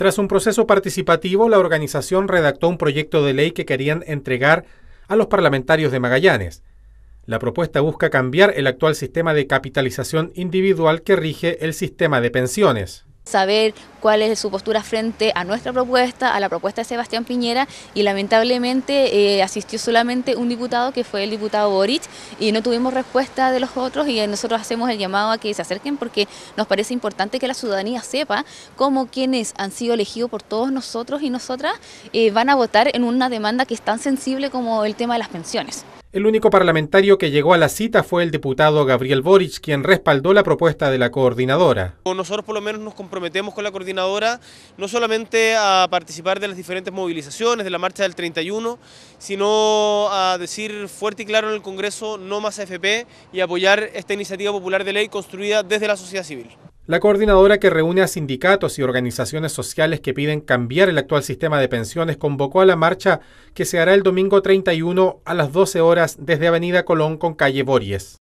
Tras un proceso participativo, la organización redactó un proyecto de ley que querían entregar a los parlamentarios de Magallanes. La propuesta busca cambiar el actual sistema de capitalización individual que rige el sistema de pensiones saber cuál es su postura frente a nuestra propuesta, a la propuesta de Sebastián Piñera y lamentablemente eh, asistió solamente un diputado que fue el diputado Boric y no tuvimos respuesta de los otros y nosotros hacemos el llamado a que se acerquen porque nos parece importante que la ciudadanía sepa cómo quienes han sido elegidos por todos nosotros y nosotras eh, van a votar en una demanda que es tan sensible como el tema de las pensiones. El único parlamentario que llegó a la cita fue el diputado Gabriel Boric, quien respaldó la propuesta de la coordinadora. Nosotros por lo menos nos comprometemos con la coordinadora no solamente a participar de las diferentes movilizaciones, de la marcha del 31, sino a decir fuerte y claro en el Congreso no más FP y apoyar esta iniciativa popular de ley construida desde la sociedad civil. La coordinadora que reúne a sindicatos y organizaciones sociales que piden cambiar el actual sistema de pensiones convocó a la marcha que se hará el domingo 31 a las 12 horas desde Avenida Colón con calle Bories.